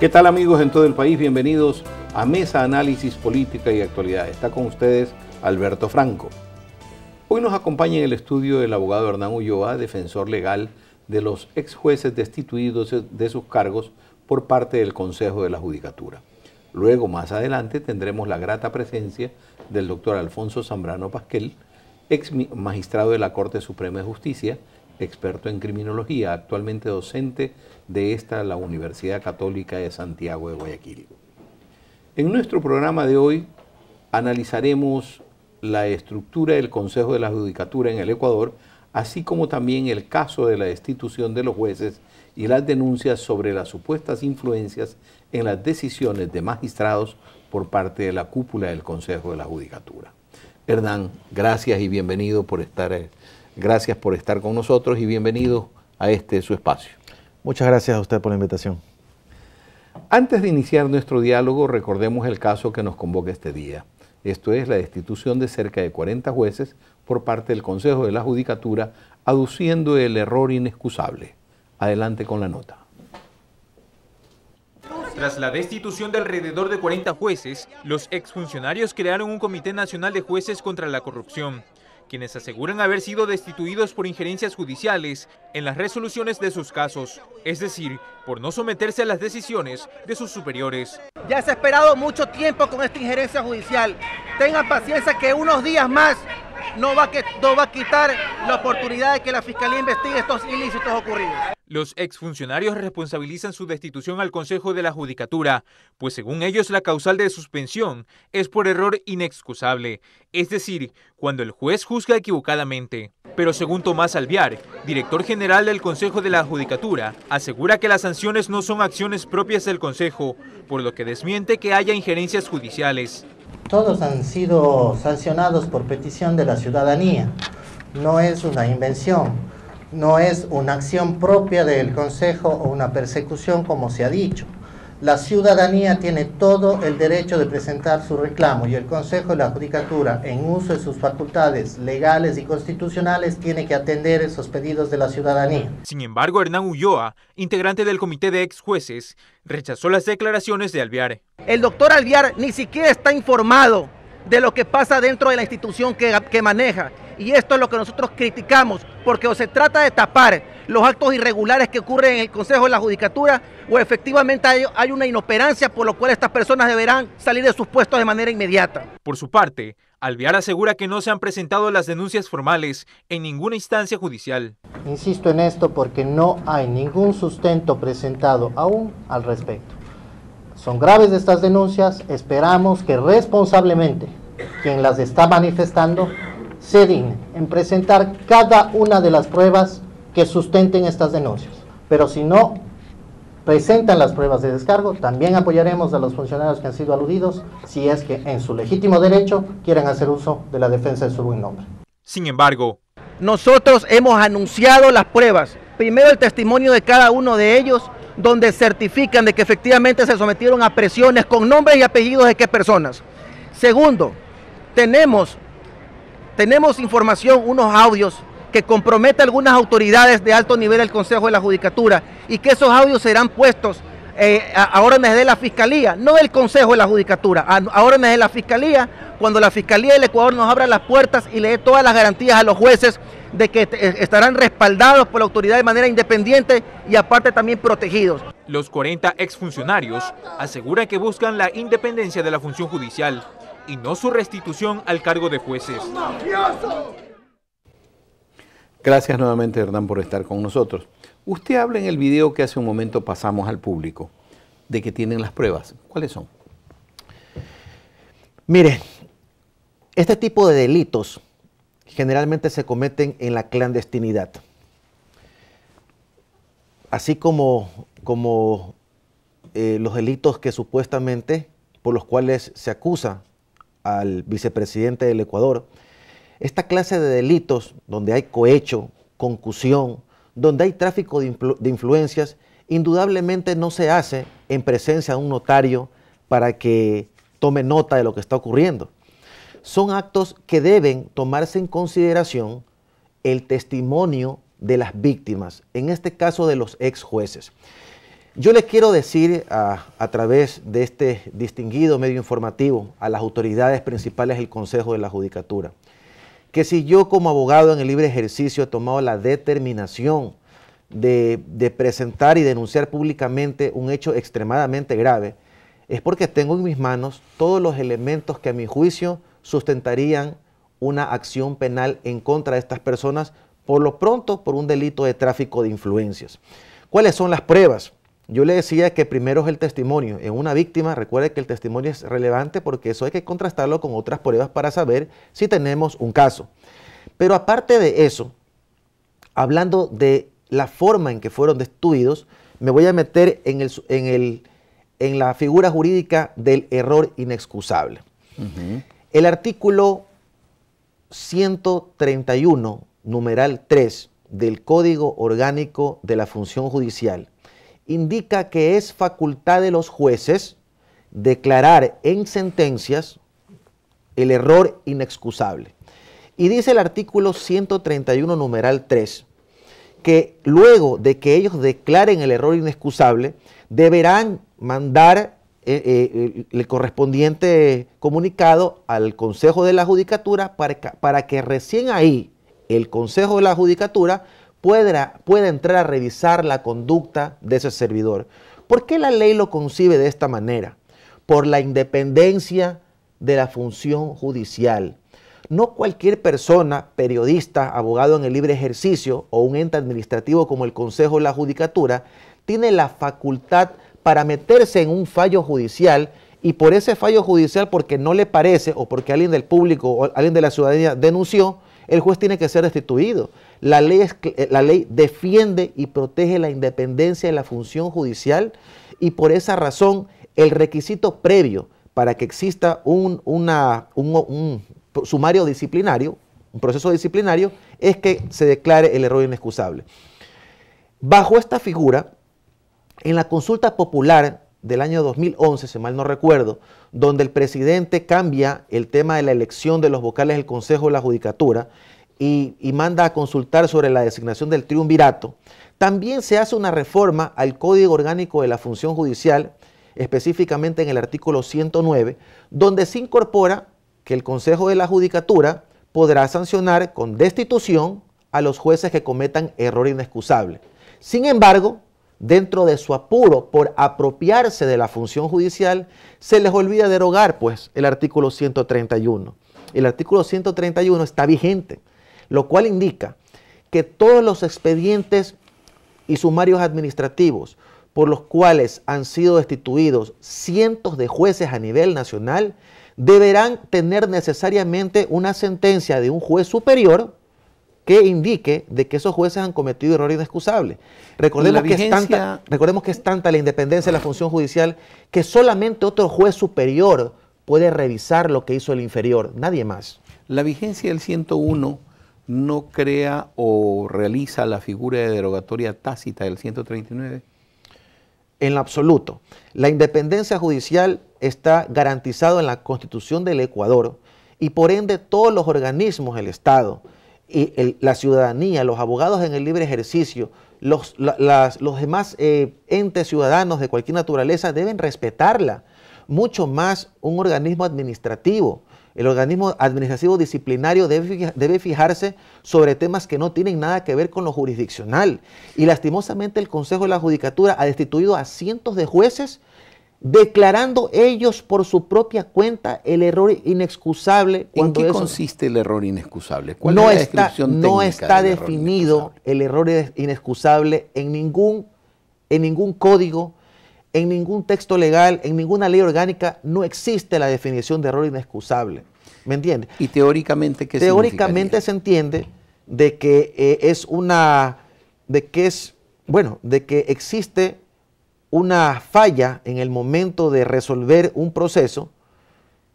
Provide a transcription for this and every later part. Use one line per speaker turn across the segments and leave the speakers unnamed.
¿Qué tal amigos en todo el país? Bienvenidos a Mesa Análisis Política y Actualidad. Está con ustedes Alberto Franco. Hoy nos acompaña en el estudio el abogado Hernán Ulloa, defensor legal de los ex jueces destituidos de sus cargos por parte del Consejo de la Judicatura. Luego, más adelante, tendremos la grata presencia del doctor Alfonso Zambrano Pasquel, ex magistrado de la Corte Suprema de Justicia experto en criminología, actualmente docente de esta, la Universidad Católica de Santiago de Guayaquil. En nuestro programa de hoy analizaremos la estructura del Consejo de la Judicatura en el Ecuador, así como también el caso de la destitución de los jueces y las denuncias sobre las supuestas influencias en las decisiones de magistrados por parte de la cúpula del Consejo de la Judicatura. Hernán, gracias y bienvenido por estar eh, Gracias por estar con nosotros y bienvenido a este su espacio.
Muchas gracias a usted por la invitación.
Antes de iniciar nuestro diálogo, recordemos el caso que nos convoca este día. Esto es la destitución de cerca de 40 jueces por parte del Consejo de la Judicatura, aduciendo el error inexcusable. Adelante con la nota.
Tras la destitución de alrededor de 40 jueces, los exfuncionarios crearon un Comité Nacional de Jueces contra la Corrupción quienes aseguran haber sido destituidos por injerencias judiciales en las resoluciones de sus casos, es decir, por no someterse a las decisiones de sus superiores.
Ya se ha esperado mucho tiempo con esta injerencia judicial. Tengan paciencia que unos días más no va, que, a quitar la oportunidad de que la Fiscalía investigue estos ilícitos ocurridos.
Los exfuncionarios responsabilizan su destitución al Consejo de la Judicatura, pues según ellos la causal de suspensión es por error inexcusable, es decir, cuando el juez juzga equivocadamente. Pero según Tomás Alviar, director general del Consejo de la Judicatura, asegura que las sanciones no son acciones propias del Consejo, por lo que desmiente que haya injerencias judiciales
todos han sido sancionados por petición de la ciudadanía. No es una invención, no es una acción propia del Consejo o una persecución como se ha dicho la ciudadanía tiene todo el derecho de presentar su reclamo y el Consejo de la Judicatura, en uso de sus facultades legales y constitucionales, tiene que atender esos pedidos de la
ciudadanía.
Sin embargo, Hernán Ulloa, integrante del comité de ex jueces, rechazó las declaraciones de Alviar.
El doctor Alviar ni siquiera está informado de lo que pasa dentro de la institución que, maneja. Y esto es lo que nosotros criticamos, porque o se trata de tapar los actos irregulares que ocurren en el Consejo de la Judicatura, o efectivamente hay, una inoperancia por lo cual estas personas deberán salir de sus puestos de manera inmediata.
Por su parte, Alvear asegura que no se han presentado las denuncias formales en ninguna instancia judicial.
Insisto en esto porque no hay ningún sustento presentado aún al respecto. Son graves estas denuncias, esperamos que responsablemente quien las está manifestando se digne en presentar cada una de las pruebas que sustenten estas denuncias. Pero si no presentan las pruebas de descargo, también apoyaremos a los funcionarios que han sido aludidos si es que en su legítimo derecho quieren hacer
uso de la defensa de su buen nombre.
Sin embargo, nosotros hemos anunciado las
pruebas, primero el testimonio de cada uno de ellos donde certifican de que efectivamente se sometieron a presiones con nombres y apellidos de qué personas. Segundo, tenemos, tenemos información, unos audios que compromete a algunas autoridades de alto nivel del Consejo de la Judicatura y que esos audios serán puestos ahora eh, a, órdenes de la Fiscalía, no del Consejo de la Judicatura, ahora a, de la Fiscalía, cuando la Fiscalía del Ecuador nos abra las puertas y le dé todas las garantías a los jueces de que eh, estarán respaldados por la autoridad de manera independiente y aparte también protegidos.
Los 40 exfuncionarios aseguran que buscan la independencia de la función judicial y no su restitución al cargo de jueces.
Gracias nuevamente Hernán por estar con nosotros. Usted habla en el video que hace un momento pasamos al público de que tienen
las pruebas. ¿Cuáles son? Mire, este tipo de delitos generalmente se cometen en la clandestinidad. Así como, como eh, los delitos que supuestamente por los cuales se acusa al vicepresidente del Ecuador, esta clase de delitos donde hay cohecho, concusión, donde hay tráfico de, de influencias, indudablemente no se hace en presencia de un notario para que tome nota de lo que está ocurriendo son actos que deben tomarse en consideración el testimonio de las víctimas, en este caso de los ex jueces. Yo les quiero decir a, través de este distinguido medio informativo a las autoridades principales del Consejo de la Judicatura que si yo como abogado en el libre ejercicio he tomado la determinación de presentar y denunciar públicamente un hecho extremadamente grave, es porque tengo en mis manos todos los elementos que a mi juicio sustentarían una acción penal en contra de estas personas, por lo pronto por un delito de tráfico de influencias. ¿Cuáles son las pruebas? Yo le decía que primero es el testimonio. En una víctima, recuerde que el testimonio es relevante porque eso hay que contrastarlo con otras pruebas para saber si tenemos un caso. Pero aparte de eso, hablando de la forma en que fueron destruidos me voy a meter en, el, en, el, en la figura jurídica del error inexcusable. El artículo 131, numeral 3 del Código Orgánico de la Función Judicial indica que es facultad de los jueces declarar en sentencias el error inexcusable. Y dice el artículo 131, numeral 3, que luego de que ellos declaren el error inexcusable, deberán mandar eh, eh, el correspondiente comunicado al Consejo de la Judicatura para que, para que recién ahí el Consejo de la Judicatura pueda, pueda entrar a revisar la conducta de ese servidor. ¿Por qué la ley lo concibe de esta manera? Por la independencia de la función judicial. No cualquier persona, periodista, abogado en el libre ejercicio o un ente administrativo como el Consejo de la Judicatura, tiene la facultad para meterse en un fallo judicial y por ese fallo judicial, porque no le parece o porque alguien del público o alguien de la ciudadanía denunció, el juez tiene que ser destituido. La ley, eh, defiende y protege la independencia de la función judicial y por esa razón el requisito previo para que exista un sumario disciplinario, un proceso disciplinario, es que se declare el error inexcusable. Bajo esta figura, en la consulta popular del año 2011, si mal no recuerdo, donde el presidente cambia el tema de la elección de los vocales del Consejo de la Judicatura y, manda a consultar sobre la designación del triunvirato, también se hace una reforma al Código Orgánico de la Función Judicial, específicamente en el artículo 109, donde se incorpora que el Consejo de la Judicatura podrá sancionar con destitución a los jueces que cometan error inexcusable. Sin embargo, dentro de su apuro por apropiarse de la función judicial, se les olvida derogar pues el artículo 131. El artículo 131 está vigente, lo cual indica que todos los expedientes y sumarios administrativos por los cuales han sido destituidos cientos de jueces a nivel nacional deberán tener necesariamente una sentencia de un juez superior que indique de que esos jueces han cometido errores inexcusables. Recordemos, que es tanta, recordemos que es tanta la independencia de la función judicial que solamente otro juez superior puede revisar lo que hizo el inferior, nadie más. La vigencia del 101
no crea o realiza la figura de
derogatoria tácita del 139. En lo absoluto. La independencia judicial está garantizada en la Constitución del Ecuador y por ende todos los organismos del Estado, y la ciudadanía, los abogados en el libre ejercicio, los, los demás eh, entes ciudadanos de cualquier naturaleza deben respetarla, mucho más un organismo administrativo. El organismo administrativo disciplinario debe, debe, fijarse sobre temas que no tienen nada que ver con lo jurisdiccional. Y lastimosamente el Consejo de la Judicatura ha destituido a cientos de jueces declarando ellos por su propia cuenta el error inexcusable. ¿En qué consiste el error
inexcusable?
no está, definido el error inexcusable en ningún, en ningún código, en ningún texto legal, en ninguna ley orgánica, no existe la definición de error inexcusable. ¿Me entiendes? ¿Y teóricamente qué Teóricamente se entiende de que eh, es una, de que es, bueno, de que existe una falla en el momento de resolver un proceso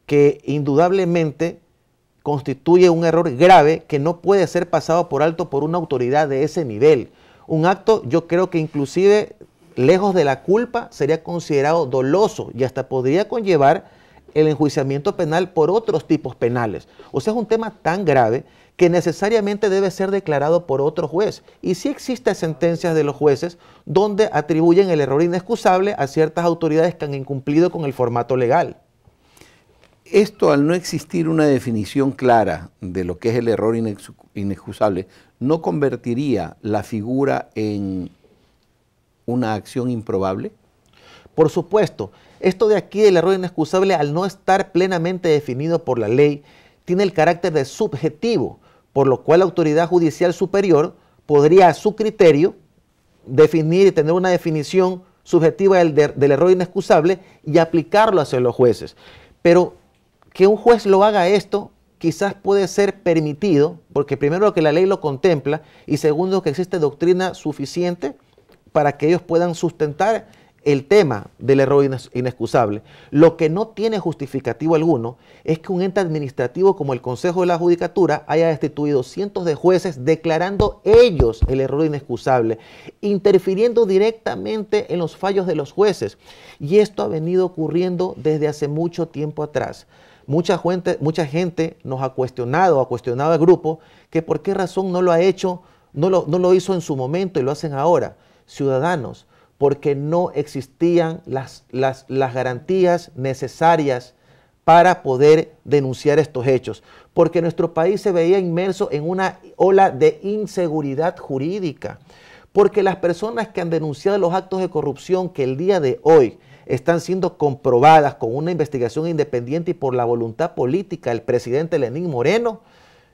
que indudablemente constituye un error grave que no puede ser pasado por alto por una autoridad de ese nivel. Un acto yo creo que inclusive lejos de la culpa sería considerado doloso y hasta podría conllevar el enjuiciamiento penal por otros tipos penales. O sea, es un tema tan grave que necesariamente debe ser declarado por otro juez. Y sí existen sentencias de los jueces donde atribuyen el error inexcusable a ciertas autoridades que han incumplido con el formato legal.
Esto al no existir una definición clara de lo que es el error inexcusable, ¿no convertiría la figura
en una acción improbable? Por supuesto, esto de aquí del error inexcusable al no estar plenamente definido por la ley tiene el carácter de subjetivo, por lo cual la autoridad judicial superior podría a su criterio definir y tener una definición subjetiva del, del, error inexcusable y aplicarlo hacia los jueces. Pero que un juez lo haga esto quizás puede ser permitido, porque primero que la ley lo contempla y segundo que existe doctrina suficiente para que ellos puedan sustentar el tema del error inexcusable. Lo que no tiene justificativo alguno es que un ente administrativo como el Consejo de la Judicatura haya destituido cientos de jueces declarando ellos el error inexcusable, interfiriendo directamente en los fallos de los jueces. Y esto ha venido ocurriendo desde hace mucho tiempo atrás. Mucha gente, mucha gente nos ha cuestionado, ha cuestionado al grupo, que por qué razón no lo ha hecho, no no lo hizo en su momento y lo hacen ahora. Ciudadanos, porque no existían las, garantías necesarias para poder denunciar estos hechos, porque nuestro país se veía inmerso en una ola de inseguridad jurídica, porque las personas que han denunciado los actos de corrupción que el día de hoy están siendo comprobadas con una investigación independiente y por la voluntad política del presidente Lenín Moreno,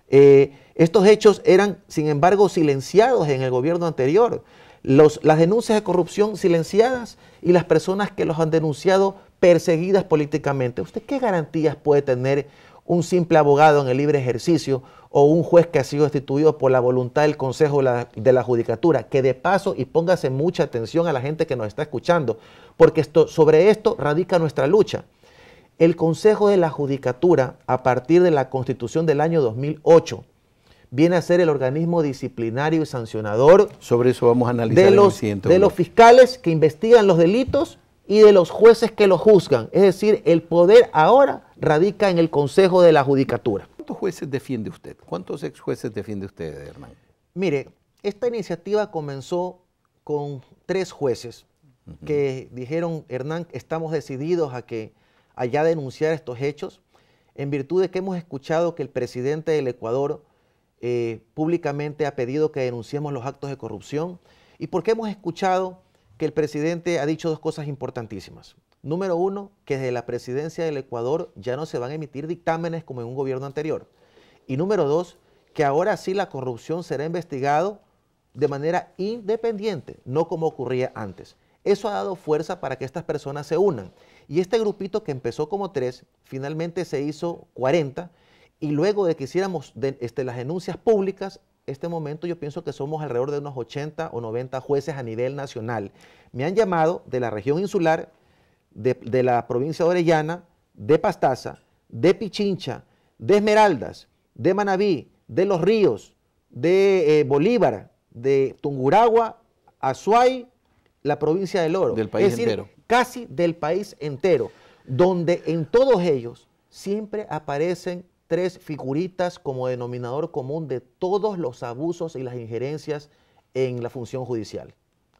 eh, estos hechos eran, sin embargo, silenciados en el gobierno anterior las denuncias de corrupción silenciadas y las personas que los han denunciado perseguidas políticamente. ¿Usted qué garantías puede tener un simple abogado en el libre ejercicio o un juez que ha sido destituido por la voluntad del Consejo de la, Judicatura? Que de paso, y póngase mucha atención a la gente que nos está escuchando, porque esto, sobre esto radica nuestra lucha. El Consejo de la Judicatura, a partir de la Constitución del año 2008, viene a ser el organismo disciplinario y sancionador. Sobre eso vamos a analizar de los, de los fiscales que investigan los delitos y de los jueces que los juzgan. Es decir, el poder ahora radica en el Consejo de la Judicatura. ¿Cuántos jueces defiende usted? ¿Cuántos ex jueces defiende usted, Hernán? Mire, esta iniciativa comenzó con tres jueces que dijeron, Hernán, estamos decididos a que allá denunciar estos hechos, en virtud de que hemos escuchado que el presidente del Ecuador eh, públicamente ha pedido que denunciemos los actos de corrupción y porque hemos escuchado que el presidente ha dicho dos cosas importantísimas. Número uno, que desde la presidencia del Ecuador ya no se van a emitir dictámenes como en un gobierno anterior. Y número dos, que ahora sí la corrupción será investigado de manera independiente, no como ocurría antes. Eso ha dado fuerza para que estas personas se unan. Y este grupito que empezó como tres, finalmente se hizo 40 y luego de que hiciéramos este, las denuncias públicas, este momento yo pienso que somos alrededor de unos 80 o 90 jueces a nivel nacional. Me han llamado de la región insular, de, la provincia de Orellana, de Pastaza, de Pichincha, de Esmeraldas, de Manabí, de Los Ríos, de eh, Bolívar, de Tunguragua, Azuay, la provincia del Oro. Del país entero. Casi del país entero, donde en todos ellos siempre aparecen tres figuritas como denominador común de todos los abusos y las injerencias en la función judicial.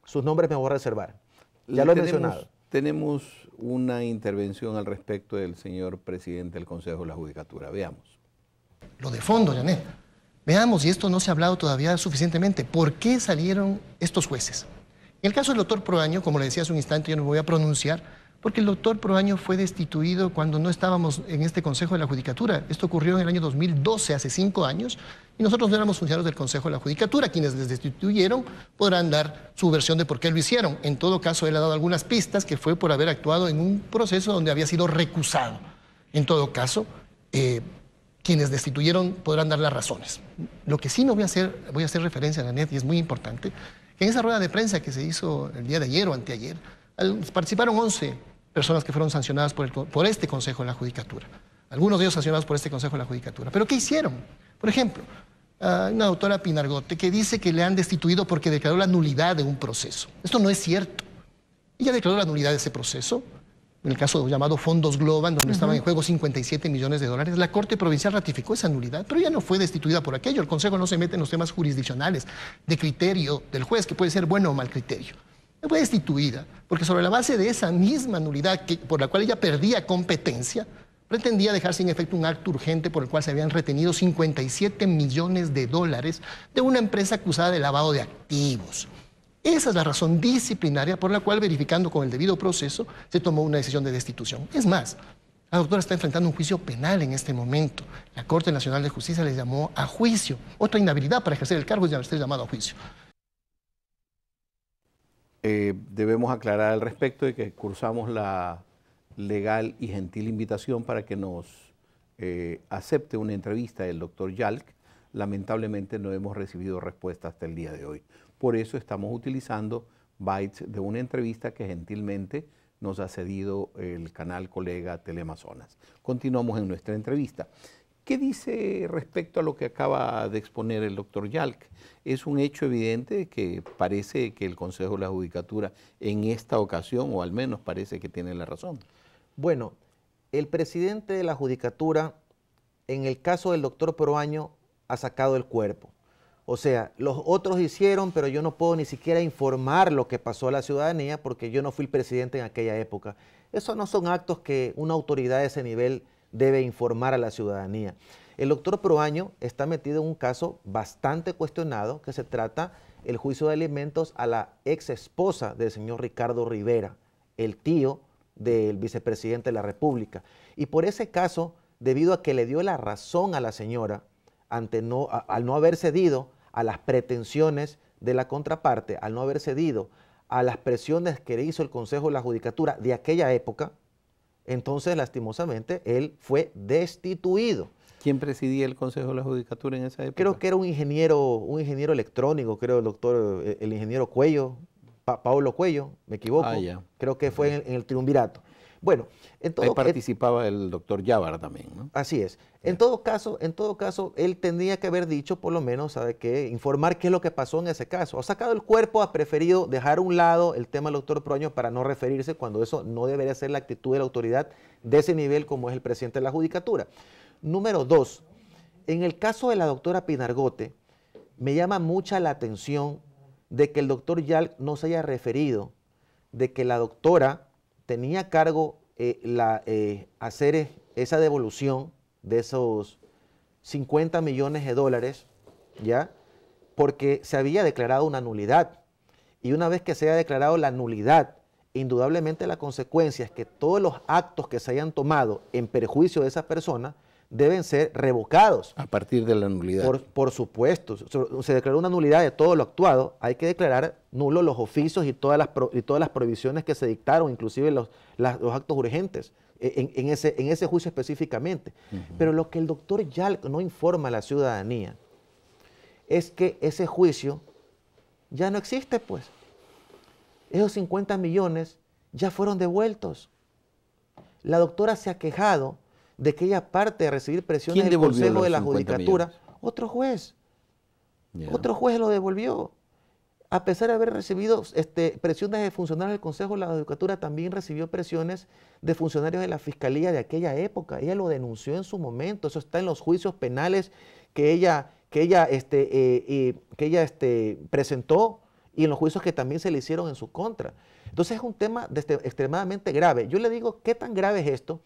Sus nombres me voy a reservar. Ya lo he mencionado.
Tenemos una intervención al respecto del señor presidente del Consejo de la Judicatura. Veamos.
Lo de fondo, Janet. Veamos, y esto no se ha hablado todavía suficientemente, ¿por qué salieron estos jueces? En el caso del doctor Proaño, como le decía hace un instante, yo no voy a pronunciar, porque el doctor Proaño fue destituido cuando no estábamos en este Consejo de la Judicatura. Esto ocurrió en el año 2012, hace cinco años, y nosotros no éramos funcionarios del Consejo de la Judicatura. Quienes les destituyeron podrán dar su versión de por qué lo hicieron. En todo caso, él ha dado algunas pistas que fue por haber actuado en un proceso donde había sido recusado. En todo caso, eh, quienes destituyeron podrán dar las razones. Lo que sí no voy a hacer, voy a hacer referencia a la NET y es muy importante, que en esa rueda de prensa que se hizo el día de ayer o anteayer, participaron 11 personas que fueron sancionadas por, este Consejo de la Judicatura. Algunos de ellos sancionados por este Consejo de la Judicatura. ¿Pero qué hicieron? Por ejemplo, una autora Pinargote que dice que le han destituido porque declaró la nulidad de un proceso. Esto no es cierto. Ella declaró la nulidad de ese proceso, en el caso llamado fondos Globan, donde estaban en juego 57 millones de dólares. La Corte Provincial ratificó esa nulidad, pero ella no fue destituida por aquello. El Consejo no se mete en los temas jurisdiccionales de criterio del juez, que puede ser bueno o mal criterio fue destituida, porque sobre la base de esa misma nulidad por la cual ella perdía competencia, pretendía dejar sin efecto un acto urgente por el cual se habían retenido 57 millones de dólares de una empresa acusada de lavado de activos. Esa es la razón disciplinaria por la cual, verificando con el debido proceso, se tomó una decisión de destitución. Es más, la doctora está enfrentando un juicio penal en este momento. La Corte Nacional de Justicia le llamó a juicio. Otra inhabilidad para ejercer el cargo es ya llamado a juicio.
Eh, debemos aclarar al respecto de que cursamos la legal y gentil invitación para que nos eh, acepte una entrevista del doctor Yalk. Lamentablemente no hemos recibido respuesta hasta el día de hoy. Por eso estamos utilizando bytes de una entrevista que gentilmente nos ha cedido el canal colega Telemazonas. Continuamos en nuestra entrevista. ¿Qué dice respecto a lo que acaba de exponer el doctor Yalk? Es un hecho evidente que parece que el Consejo de la Judicatura en esta ocasión, o al menos parece que tiene la razón.
Bueno, el presidente de la Judicatura, en el caso del doctor Proaño, ha sacado el cuerpo. O sea, los otros hicieron, pero yo no puedo ni siquiera informar lo que pasó a la ciudadanía porque yo no fui el presidente en aquella época. Esos no son actos que una autoridad de ese nivel debe informar a la ciudadanía. El doctor Proaño está metido en un caso bastante cuestionado que se trata el juicio de alimentos a la ex esposa del señor Ricardo Rivera, el tío del vicepresidente de la República. Y por ese caso, debido a que le dio la razón a la señora ante no, al no haber cedido a las pretensiones de la contraparte, al no haber cedido a las presiones que le hizo el Consejo de la Judicatura de aquella época, entonces lastimosamente él fue destituido. ¿Quién presidía el Consejo de la Judicatura en esa época? Creo que era un ingeniero, un ingeniero electrónico, creo el doctor, eh, el ingeniero Cuello, Pablo Cuello, me equivoco. Ah, creo que fue en el triunvirato. Bueno, en todo
participaba el doctor yábar también,
¿no? Así es. En todo caso, en todo caso, él tendría que haber dicho, por lo menos, ¿sabe qué? Informar qué es lo que pasó en ese caso. Ha sacado el cuerpo, ha preferido dejar a un lado el tema del doctor Proño para no referirse cuando eso no debería ser la actitud de la autoridad de ese nivel como es el presidente de la Judicatura. Número dos, en el caso de la doctora Pinargote, me llama mucha la atención de que el doctor Yal no se haya referido de que la doctora tenía a cargo eh, la, eh, hacer esa devolución de esos 50 millones de dólares, ¿ya? Porque se había declarado una nulidad. Y una vez que se haya declarado la nulidad, indudablemente la consecuencia es que todos los actos que se hayan tomado en perjuicio de esa persona, deben ser revocados. A partir de la nulidad. Por, supuesto. Se declaró una nulidad de todo lo actuado. Hay que declarar nulos los oficios y todas las, y todas las prohibiciones que se dictaron, inclusive los, actos urgentes, e, en, ese, en ese juicio específicamente. Pero lo que el doctor ya no informa a la ciudadanía es que ese juicio ya no existe, pues. Esos 50 millones ya fueron devueltos. La doctora se ha quejado de aquella parte a recibir presiones del Consejo de la Judicatura. Otro juez. Otro juez lo devolvió. A pesar de haber recibido este, presiones de funcionarios del Consejo de la Judicatura, también recibió presiones de funcionarios de la Fiscalía de aquella época. Ella lo denunció en su momento. Eso está en los juicios penales que ella, que ella, este, eh, eh, que ella este, presentó y en los juicios que también se le hicieron en su contra. Entonces es un tema este, extremadamente grave. Yo le digo, ¿qué tan grave es esto?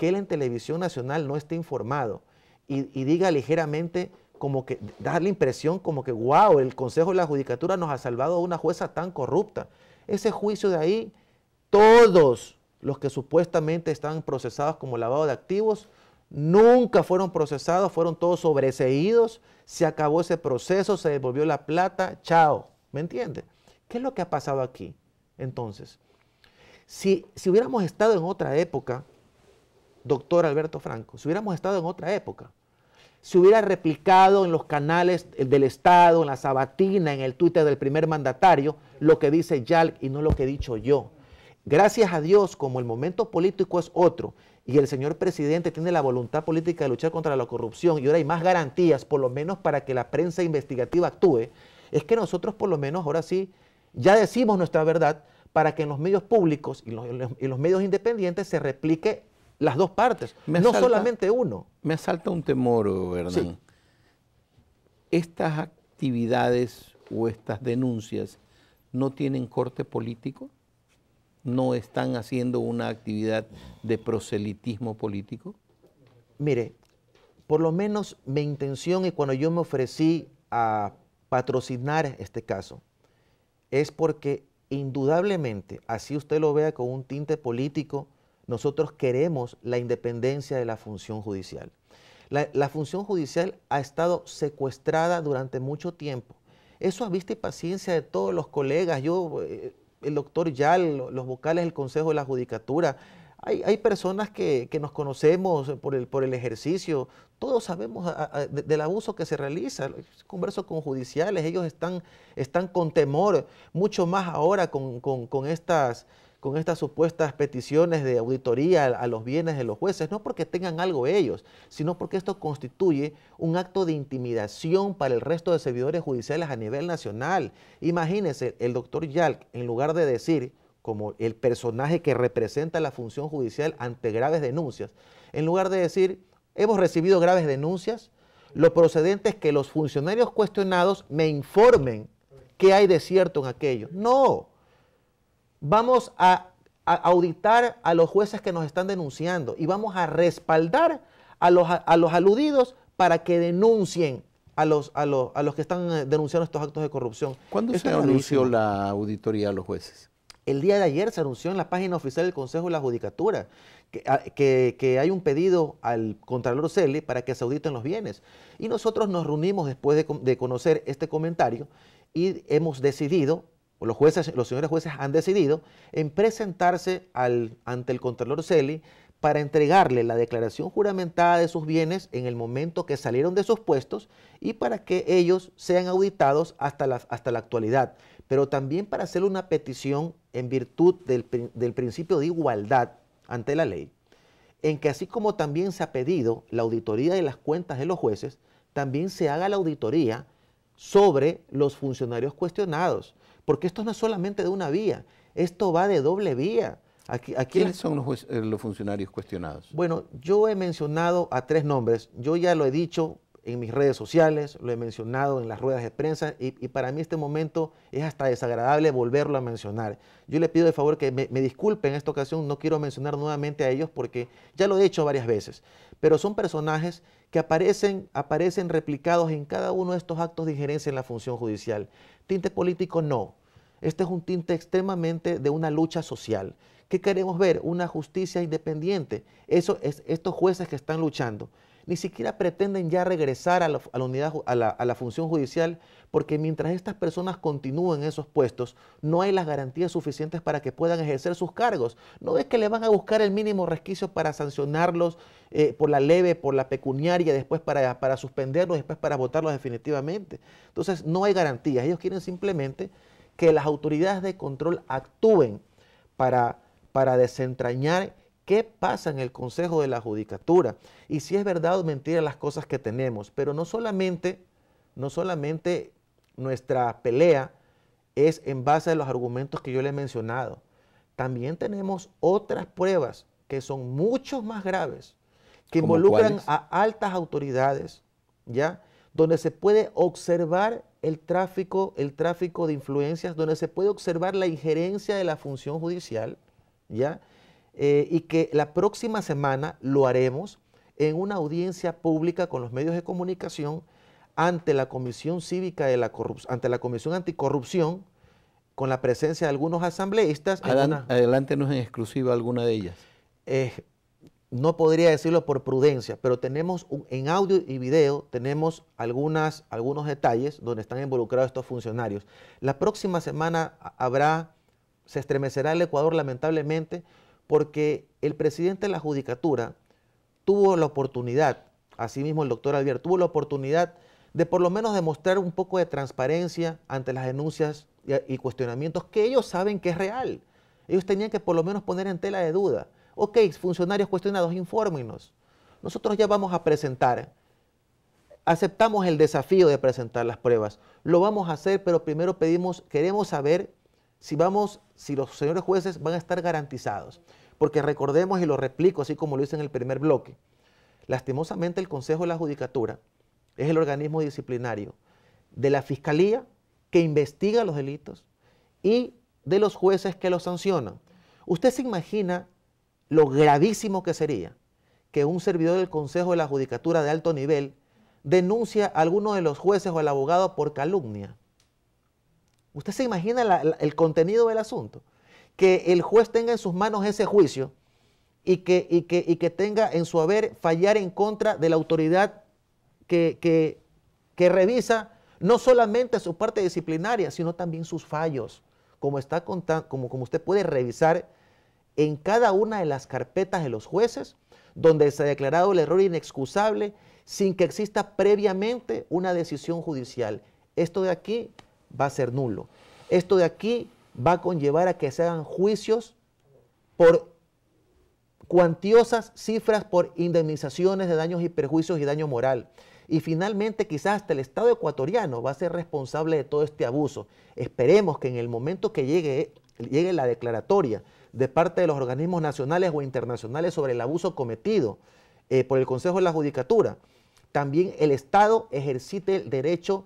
que él en televisión nacional no esté informado y, diga ligeramente como que da la impresión como que, wow, el Consejo de la Judicatura nos ha salvado a una jueza tan corrupta. Ese juicio de ahí, todos los que supuestamente están procesados como lavado de activos, nunca fueron procesados, fueron todos sobreseídos, se acabó ese proceso, se devolvió la plata, chao. ¿Me entiende? ¿Qué es lo que ha pasado aquí? Entonces, si, si hubiéramos estado en otra época, doctor Alberto Franco, si hubiéramos estado en otra época, si hubiera replicado en los canales eh, del Estado, en la Sabatina, en el Twitter del primer mandatario, lo que dice Yalc y no lo que he dicho yo. Gracias a Dios, como el momento político es otro y el señor presidente tiene la voluntad política de luchar contra la corrupción y ahora hay más garantías, por lo menos para que la prensa investigativa actúe, es que nosotros por lo menos ahora sí ya decimos nuestra verdad para que en los medios públicos y los medios independientes se replique las dos partes, no solamente uno.
Me asalta un temor, Hernán. ¿Estas actividades o estas denuncias no tienen corte político? ¿No están haciendo una actividad de proselitismo político?
Mire, por lo menos mi intención y cuando yo me ofrecí a patrocinar este caso, es porque indudablemente, así usted lo vea con un tinte político, nosotros queremos la independencia de la función judicial. La, función judicial ha estado secuestrada durante mucho tiempo. Eso a vista y paciencia de todos los colegas, yo, eh, el doctor Yal, los vocales del Consejo de la Judicatura, hay, hay personas que, nos conocemos por el, por el ejercicio, todos sabemos del abuso que se realiza. Converso con judiciales, ellos están, están con temor, mucho más ahora con estas con estas supuestas peticiones de auditoría a los bienes de los jueces, no porque tengan algo ellos, sino porque esto constituye un acto de intimidación para el resto de servidores judiciales a nivel nacional. Imagínense, el doctor Yalk, en lugar de decir, como el personaje que representa la función judicial ante graves denuncias, en lugar de decir, hemos recibido graves denuncias, lo procedente es que los funcionarios cuestionados me informen qué hay de cierto en aquello. No, vamos a, auditar a los jueces que nos están denunciando y vamos a respaldar a los, a los aludidos para que denuncien a los, a, los, que están eh, denunciando estos actos de corrupción. ¿Cuándo se anunció la auditoría a los jueces? El día de ayer se anunció en la página oficial del Consejo de la Judicatura que, ah, hay un pedido al Contralor Celi para que se auditen los bienes. Y nosotros nos reunimos después de conocer este comentario y hemos decidido o los jueces, los señores jueces han decidido en presentarse ante el Contralor Celi para entregarle la declaración juramentada de sus bienes en el momento que salieron de sus puestos y para que ellos sean auditados hasta la, hasta la actualidad, pero también para hacer una petición en virtud del, del principio de igualdad ante la ley, en que así como también se ha pedido la auditoría de las cuentas de los jueces, también se haga la auditoría sobre los funcionarios cuestionados, porque esto no es solamente de una vía, esto va de doble vía. Aquí, ¿Quiénes son los, eh, los,
funcionarios cuestionados?
Bueno, yo he mencionado a tres nombres, yo ya lo he dicho en mis redes sociales, lo he mencionado en las ruedas de prensa y, para mí este momento es hasta desagradable volverlo a mencionar. Yo le pido de favor que me, disculpe disculpen en esta ocasión, no quiero mencionar nuevamente a ellos porque ya lo he hecho varias veces, pero son personajes que aparecen, aparecen replicados en cada uno de estos actos de injerencia en la función judicial. Tinte político no, este es un tinte extremadamente de una lucha social. ¿Qué queremos ver? Una justicia independiente. Eso es estos jueces que están luchando ni siquiera pretenden ya regresar a la, unidad, a la, función judicial, porque mientras estas personas continúen en esos puestos, no hay las garantías suficientes para que puedan ejercer sus cargos. No es que le van a buscar el mínimo resquicio para sancionarlos eh, por la leve, por la pecuniaria, después para, para suspenderlos, después para votarlos definitivamente. Entonces, no hay garantías. Ellos quieren simplemente que las autoridades de control actúen para, para desentrañar qué pasa en el Consejo de la Judicatura y si es verdad o mentira las cosas que tenemos. Pero no solamente, no solamente nuestra pelea es en base a los argumentos que yo le he mencionado. También tenemos otras pruebas que son mucho más graves, que involucran a altas autoridades, ¿ya? Donde se puede observar el tráfico, el tráfico de influencias, donde se puede observar la injerencia de la función judicial, ¿ya? Eh, y que la próxima semana lo haremos en una audiencia pública con los medios de comunicación ante la Comisión Cívica de la ante la Comisión Anticorrupción, con la presencia de algunos asambleístas. no no en exclusiva alguna de ellas. Eh, no podría decirlo por prudencia, pero tenemos en audio y video, tenemos algunas, algunos detalles donde están involucrados estos funcionarios. La próxima semana habrá, se estremecerá el Ecuador lamentablemente porque el presidente de la Judicatura tuvo la oportunidad, asimismo el doctor Alvier, tuvo la oportunidad de por lo menos demostrar un poco de transparencia ante las denuncias y, cuestionamientos que ellos saben que es real. Ellos tenían que por lo menos poner en tela de duda. Ok, funcionarios cuestionados, infórmenos. Nosotros ya vamos a presentar. Aceptamos el desafío de presentar las pruebas. Lo vamos a hacer, pero primero pedimos, queremos saber si vamos, si los señores jueces van a estar garantizados. Porque recordemos, y lo replico así como lo hice en el primer bloque, lastimosamente el Consejo de la Judicatura es el organismo disciplinario de la Fiscalía que investiga los delitos y de los jueces que los sancionan. Usted se imagina lo gravísimo que sería que un servidor del Consejo de la Judicatura de alto nivel denuncia a alguno de los jueces o al abogado por calumnia. Usted se imagina el contenido del asunto que el juez tenga en sus manos ese juicio y que, que, tenga en su haber fallar en contra de la autoridad que, que, revisa no solamente su parte disciplinaria, sino también sus fallos, como, está como, como usted puede revisar en cada una de las carpetas de los jueces donde se ha declarado el error inexcusable sin que exista previamente una decisión judicial. Esto de aquí va a ser nulo. Esto de aquí va a conllevar a que se hagan juicios por cuantiosas cifras por indemnizaciones de daños y perjuicios y daño moral. Y finalmente quizás hasta el Estado ecuatoriano va a ser responsable de todo este abuso. Esperemos que en el momento que llegue, llegue la declaratoria de parte de los organismos nacionales o internacionales sobre el abuso cometido eh, por el Consejo de la Judicatura, también el Estado ejercite el derecho,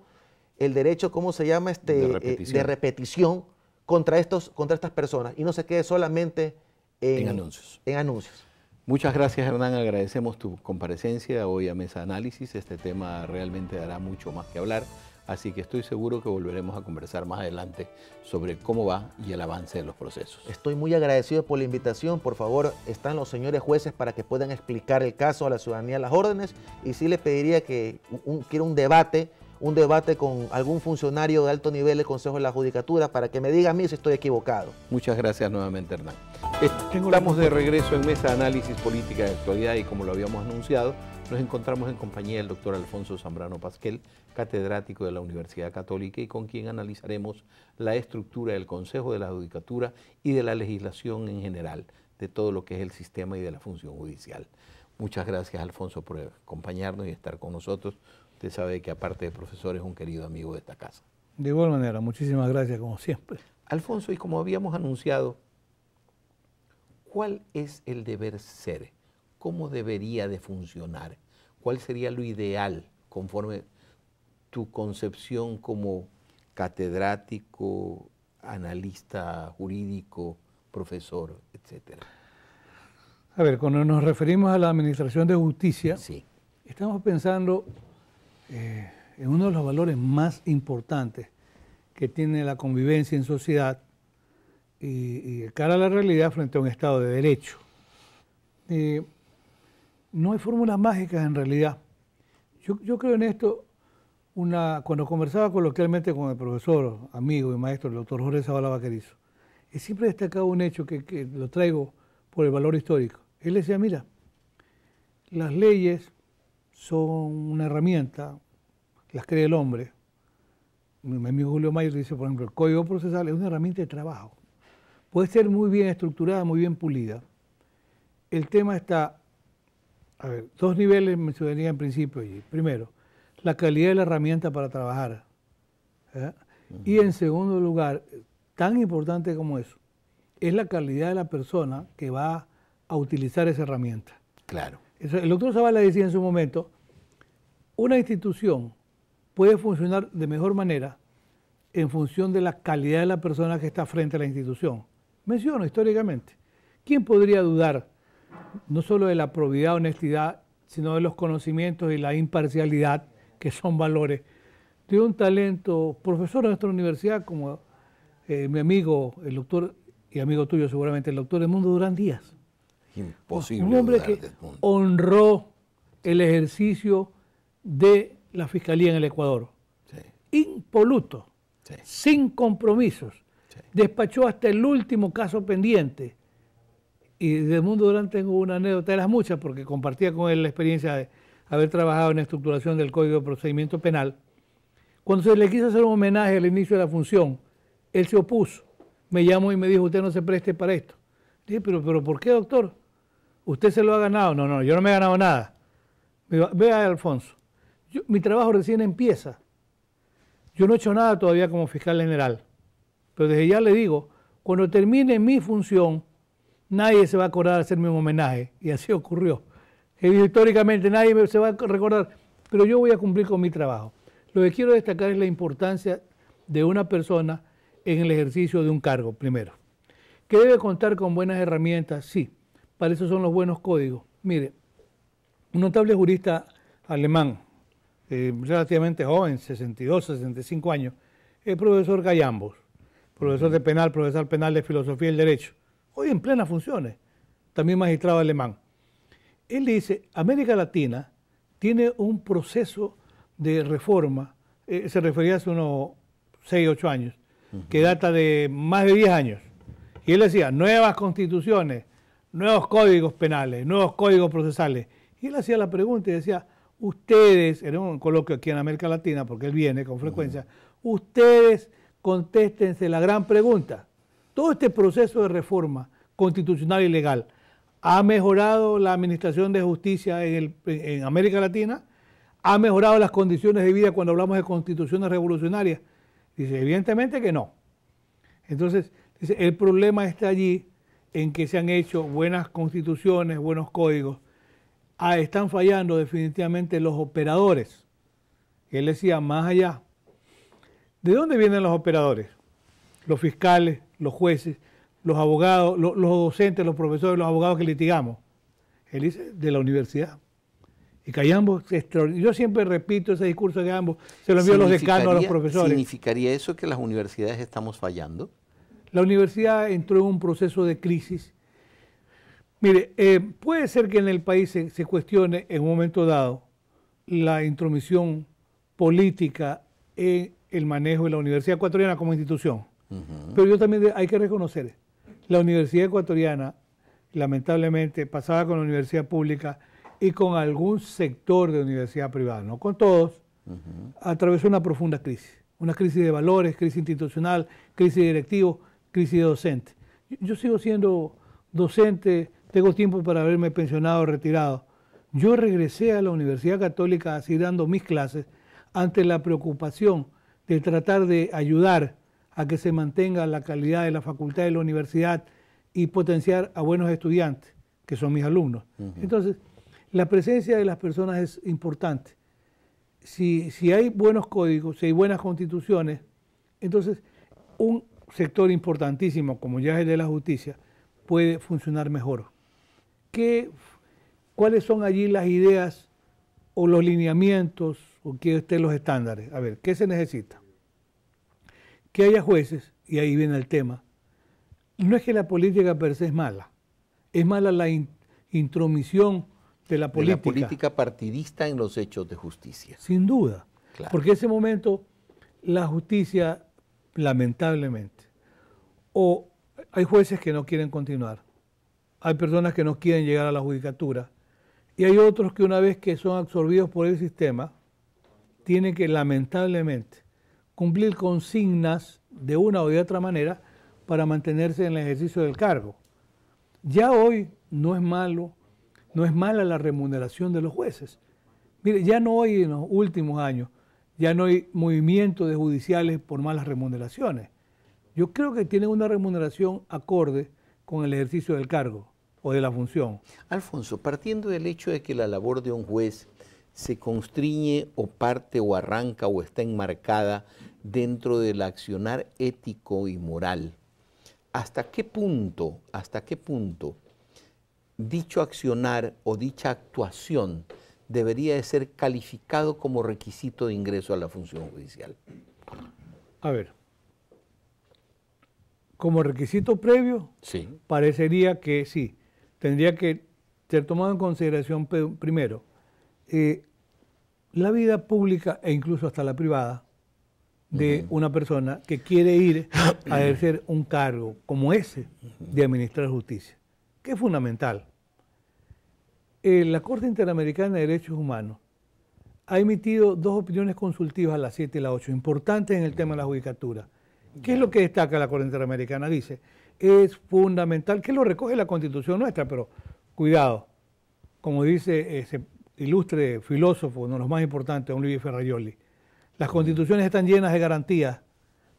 el derecho, ¿cómo se llama? Este, de eh, repetición contra, estos, contra estas personas y no se quede solamente en, anuncios. En anuncios.
Muchas gracias Hernán, agradecemos tu comparecencia hoy a Mesa Análisis. Este tema realmente dará mucho más que hablar, así que estoy seguro que volveremos a conversar más adelante sobre cómo va y el avance de los procesos.
Estoy muy agradecido por la invitación, por favor, están los señores jueces para que puedan explicar el caso a la ciudadanía, las órdenes, y sí les pediría que un, quiero un debate un debate con algún funcionario de alto nivel del Consejo de la Judicatura para que me diga a mí si estoy equivocado.
Muchas gracias nuevamente, Hernán. Estamos de regreso en Mesa de Análisis Política de Actualidad y como lo habíamos anunciado, nos encontramos en compañía del doctor Alfonso Zambrano Pasquel, catedrático de la Universidad Católica y con quien analizaremos la estructura del Consejo de la Judicatura y de la legislación en general, de todo lo que es el sistema y de la función judicial. Muchas gracias, Alfonso, por acompañarnos y estar con nosotros. Usted sabe que aparte de profesor es un querido amigo de esta casa.
De igual manera, muchísimas gracias como siempre.
Alfonso, y como habíamos anunciado, ¿cuál es el deber ser? ¿Cómo debería de funcionar? ¿Cuál sería lo ideal conforme tu concepción como catedrático, analista jurídico, profesor, etcétera?
A ver, cuando nos referimos a la Administración de Justicia, estamos pensando eh, es uno de los valores más importantes que tiene la convivencia en sociedad y, cara a la realidad frente a un Estado de Derecho. Eh, no hay fórmulas mágicas en realidad. Yo, creo en esto, una, cuando conversaba coloquialmente con el profesor, amigo y maestro, el doctor Jorge Zavala Vaquerizo, he siempre destacado un hecho que, que lo traigo por el valor histórico. Él decía, mira, las leyes son una herramienta, las crea el hombre. Mi amigo Julio Mayer dice, por ejemplo, el código procesal es una herramienta de trabajo. Puede ser muy bien estructurada, muy bien pulida. El tema está, a ver, dos niveles mencionaría en principio allí. Primero, la calidad de la herramienta para trabajar. ¿eh? Y en segundo lugar, tan importante como eso, es la calidad de la persona que va a utilizar esa herramienta. Claro. El doctor Zavala decía en su momento, una institución puede funcionar de mejor manera en función de la calidad de la persona que está frente a la institución. Menciono históricamente. ¿Quién podría dudar no solo de la probidad, honestidad, sino de los conocimientos y la imparcialidad, que son valores, de un talento profesor de nuestra universidad como eh, mi amigo, el doctor y amigo tuyo seguramente, el doctor mundo Durán Díaz? Imposible. Un hombre que honró el ejercicio de la fiscalía en el Ecuador. Impoluto, sin compromisos. Despachó hasta el último caso pendiente. Y de Mundo Durán tengo una anécdota de las muchas, porque compartía con él la experiencia de haber trabajado en la estructuración del Código de Procedimiento Penal. Cuando se le quiso hacer un homenaje al inicio de la función, él se opuso. Me llamó y me dijo, usted no se preste para esto. dije, pero, pero ¿por qué, doctor? ¿Usted se lo ha ganado? No, no, yo no me he ganado nada. Vea, Alfonso, mi trabajo recién empieza. Yo no he hecho nada todavía como fiscal general. Pero desde ya le digo, cuando termine mi función, nadie se va a acordar de hacerme un homenaje. Y así ocurrió. Históricamente nadie se va a recordar, pero yo voy a cumplir con mi trabajo. Lo que quiero destacar es la importancia de una persona en el ejercicio de un cargo, primero. Que debe contar con buenas herramientas, sí, para eso son los buenos códigos. Mire, un notable jurista alemán, eh, relativamente joven, 62, 65 años, el profesor Gallambos, profesor de penal, profesor penal de filosofía y el derecho, hoy en plenas funciones, también magistrado alemán. Él dice, América Latina tiene un proceso de reforma, eh, se refería hace unos 6, 8 años, que data de más de 10 años. Y él decía, nuevas constituciones, nuevos códigos penales, nuevos códigos procesales. Y él hacía la pregunta y decía, ustedes, en un coloquio aquí en América Latina, porque él viene con frecuencia, ustedes contéstense la gran pregunta. Todo este proceso de reforma constitucional y legal, ¿ha mejorado la administración de justicia en, América Latina? ¿Ha mejorado las condiciones de vida cuando hablamos de constituciones revolucionarias? Dice, evidentemente que no. Entonces, el problema está allí en que se han hecho buenas constituciones, buenos códigos, ah, están fallando definitivamente los operadores. Él decía, más allá. ¿De dónde vienen los operadores? Los fiscales, los jueces, los abogados, los, docentes, los profesores, los abogados que litigamos. Él dice, de la universidad. Y que yo siempre repito ese discurso que ambos se lo envío a los decanos, a los profesores.
¿Significaría eso que las universidades estamos fallando?
La universidad entró en un proceso de crisis. Mire, eh, puede ser que en el país se, cuestione en un momento dado la intromisión política en el manejo de la Universidad Ecuatoriana como institución. Pero yo también hay que reconocer, la Universidad Ecuatoriana, lamentablemente, pasaba con la Universidad Pública y con algún sector de universidad privada, no con todos, atravesó una profunda crisis, una crisis de valores, crisis institucional, crisis directivo, crisis docente. Yo sigo siendo docente, tengo tiempo para haberme pensionado o retirado. Yo regresé a la Universidad Católica así dando mis clases ante la preocupación de tratar de ayudar a que se mantenga la calidad de la facultad de la universidad y potenciar a buenos estudiantes, que son mis alumnos. Entonces, la presencia de las personas es importante. Si, si hay buenos códigos, si hay buenas constituciones, entonces un sector importantísimo como ya es el de la justicia puede funcionar mejor. ¿Qué, ¿Cuáles son allí las ideas o los lineamientos o que estén los estándares? A ver, ¿qué se necesita? Que haya jueces, y ahí viene el tema. No es que la política per se es mala, es mala la intromisión
de la política. la política partidista en los hechos de justicia.
Sin duda. Porque en ese momento la justicia, lamentablemente, o hay jueces que no quieren continuar, hay personas que no quieren llegar a la judicatura y hay otros que una vez que son absorbidos por el sistema, tienen que lamentablemente cumplir consignas de una o de otra manera para mantenerse en el ejercicio del cargo. Ya hoy no es malo, no es mala la remuneración de los jueces. Mire, ya no hoy en los últimos años, ya no hay movimiento de judiciales por malas remuneraciones yo creo que tienen una remuneración acorde con el ejercicio del cargo o de la función.
Alfonso, partiendo del hecho de que la labor de un juez se constriñe o parte o arranca o está enmarcada dentro del accionar ético y moral, ¿hasta qué punto, hasta qué punto dicho accionar o dicha actuación debería de ser calificado como requisito de ingreso a la función judicial? A ver,
como requisito previo, parecería que sí. Tendría que ser tomado en consideración primero eh, la vida pública e incluso hasta la privada de una persona que quiere ir a ejercer un cargo como ese de administrar justicia, que es fundamental. Eh, la Corte Interamericana de Derechos Humanos ha emitido dos opiniones consultivas, a las 7 y la 8, importantes en el tema de la judicatura ¿Qué es lo que destaca la Corte Interamericana? Dice, es fundamental, que lo recoge la Constitución nuestra, pero cuidado, como dice ese ilustre filósofo, uno de los más importantes, Olivier Ferraioli, las constituciones están llenas de garantías,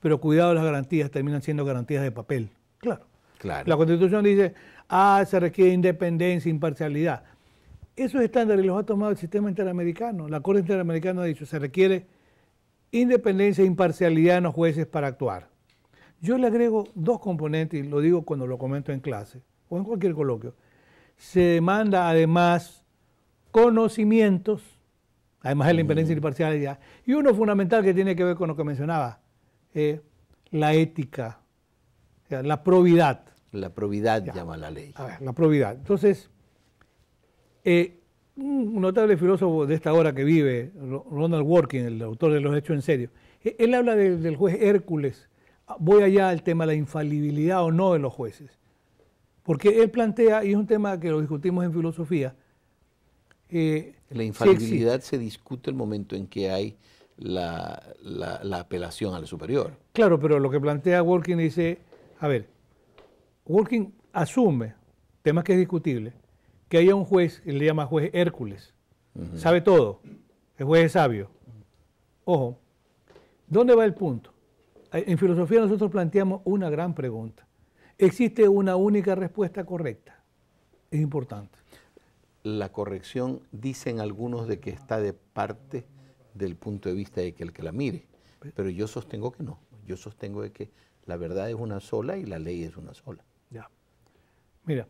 pero cuidado las garantías terminan siendo garantías de papel. Claro. claro. La constitución dice, ah, se requiere independencia, imparcialidad. Esos estándares los ha tomado el sistema interamericano. La Corte Interamericana ha dicho, se requiere independencia e imparcialidad de los jueces para actuar. Yo le agrego dos componentes, y lo digo cuando lo comento en clase o en cualquier coloquio. Se demanda además conocimientos, además de la independencia e imparcialidad, y uno fundamental que tiene que ver con lo que mencionaba, eh, la ética, la probidad.
La probidad llama la ley. A ver,
la probidad. Entonces, eh, un notable filósofo de esta hora que vive, Ronald Working, el autor de Los Hechos en Serio, e-, él habla del juez Hércules. Ah, voy allá al tema de la infalibilidad o no de los jueces. Porque él plantea, y es un tema que lo discutimos en filosofía. Eh, la infalibilidad
se discute el momento en que hay la, apelación al superior.
Claro, pero lo que plantea Working dice, a ver, Working asume, temas que es discutible, que haya un juez, él le llama juez Hércules, sabe todo, el juez sabio. Ojo, ¿dónde va el punto? En filosofía nosotros planteamos una gran pregunta. Existe una única respuesta correcta. Es importante.
La corrección, dicen algunos, de que está de parte del punto de vista de que el que la mire. Pero yo sostengo que no. Yo sostengo de que la verdad es una sola y la ley es una sola. Ya.
Mira,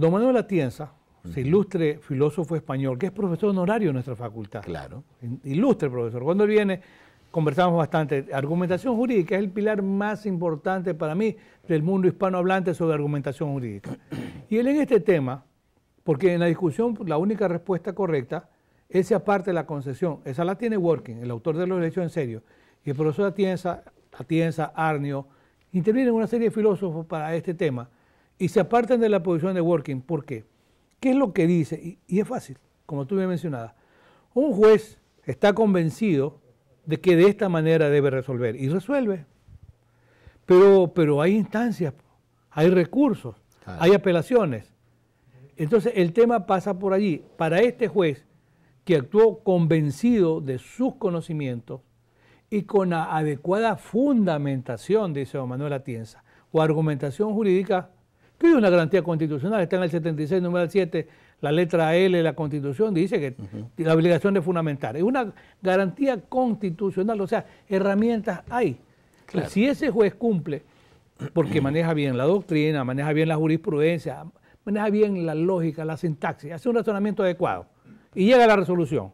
Don Manuel Atienza, ilustre filósofo español, que es profesor honorario de nuestra facultad. Claro. Ilustre profesor. Cuando él viene, conversamos bastante. Argumentación jurídica es el pilar más importante para mí del mundo hispanohablante sobre argumentación jurídica. Y él en este tema, porque en la discusión la única respuesta correcta es aparte de la concesión. Esa la tiene Working, el autor de los derechos en serio. Y el profesor Atienza, Atienza Arnio, intervienen una serie de filósofos para este tema y se apartan de la posición de working. ¿Por qué? ¿Qué es lo que dice? Y, es fácil, como tú bien mencionabas. Un juez está convencido de que de esta manera debe resolver y resuelve. Pero, pero hay instancias, hay recursos, hay apelaciones. Entonces el tema pasa por allí. Para este juez que actuó convencido de sus conocimientos y con la adecuada fundamentación, dice Manuel Atienza, o argumentación jurídica que es una garantía constitucional, está en el 76, número 7, la letra L de la Constitución, dice que la obligación es fundamental. Es una garantía constitucional, o sea, herramientas hay. Si ese juez cumple, porque maneja bien la doctrina, maneja bien la jurisprudencia, maneja bien la lógica, la sintaxis, hace un razonamiento adecuado y llega a la resolución.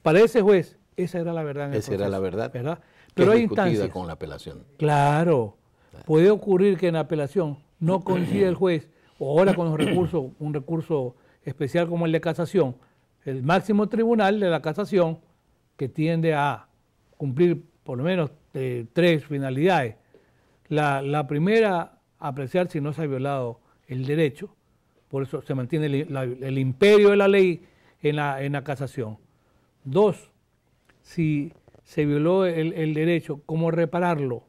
Para ese juez, esa era la verdad. En el esa era la verdad.
¿verdad? Pero hay instancias. con la apelación.
Claro. Puede ocurrir que en la apelación no coincide el juez, o ahora con los recursos, un recurso especial como el de casación, el máximo tribunal de la casación, que tiende a cumplir por lo menos eh, tres finalidades. La, primera, apreciar si no se ha violado el derecho, por eso se mantiene el, imperio de la ley en la, en la, casación. Dos, si se violó el, derecho, cómo repararlo.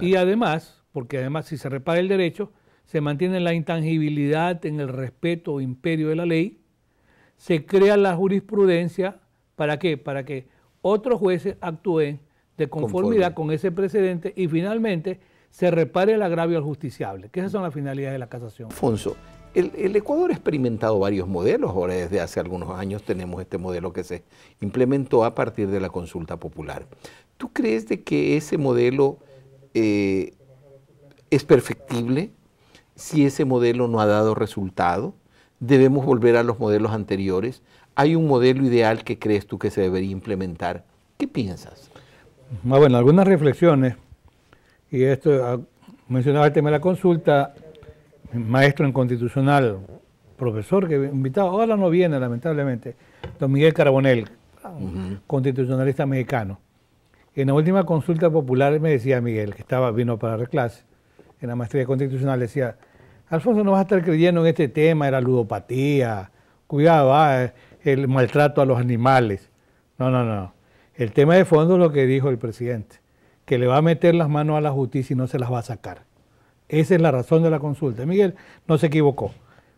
Y además, porque además si se repara el derecho, se mantiene la intangibilidad en el respeto o imperio de la ley, se crea la jurisprudencia, ¿para qué? Para que otros jueces actúen de conformidad con ese precedente y finalmente se repare el agravio al justiciable, que esas son las finalidades de la casación.
Alfonso, el, Ecuador ha experimentado varios modelos, ahora desde hace algunos años tenemos este modelo que se implementó a partir de la consulta popular. ¿Tú crees de que ese modelo eh, es perfectible, si ese modelo no ha dado resultado, debemos volver a los modelos anteriores. Hay un modelo ideal que crees tú que se debería implementar. ¿Qué piensas?
Ah, bueno, algunas reflexiones. Y esto, ah, mencionaba el tema de la consulta, maestro en constitucional, profesor que invitado, ahora no viene lamentablemente, don Miguel Carabonel, constitucionalista mexicano. En la última consulta popular me decía Miguel, que estaba, vino para la clase, en la maestría constitucional, decía, Alfonso, no vas a estar creyendo en este tema, era ludopatía, cuidado, ah, el maltrato a los animales. No, no, no. El tema de fondo es lo que dijo el presidente, que le va a meter las manos a la justicia y no se las va a sacar. Esa es la razón de la consulta. Miguel no se equivocó.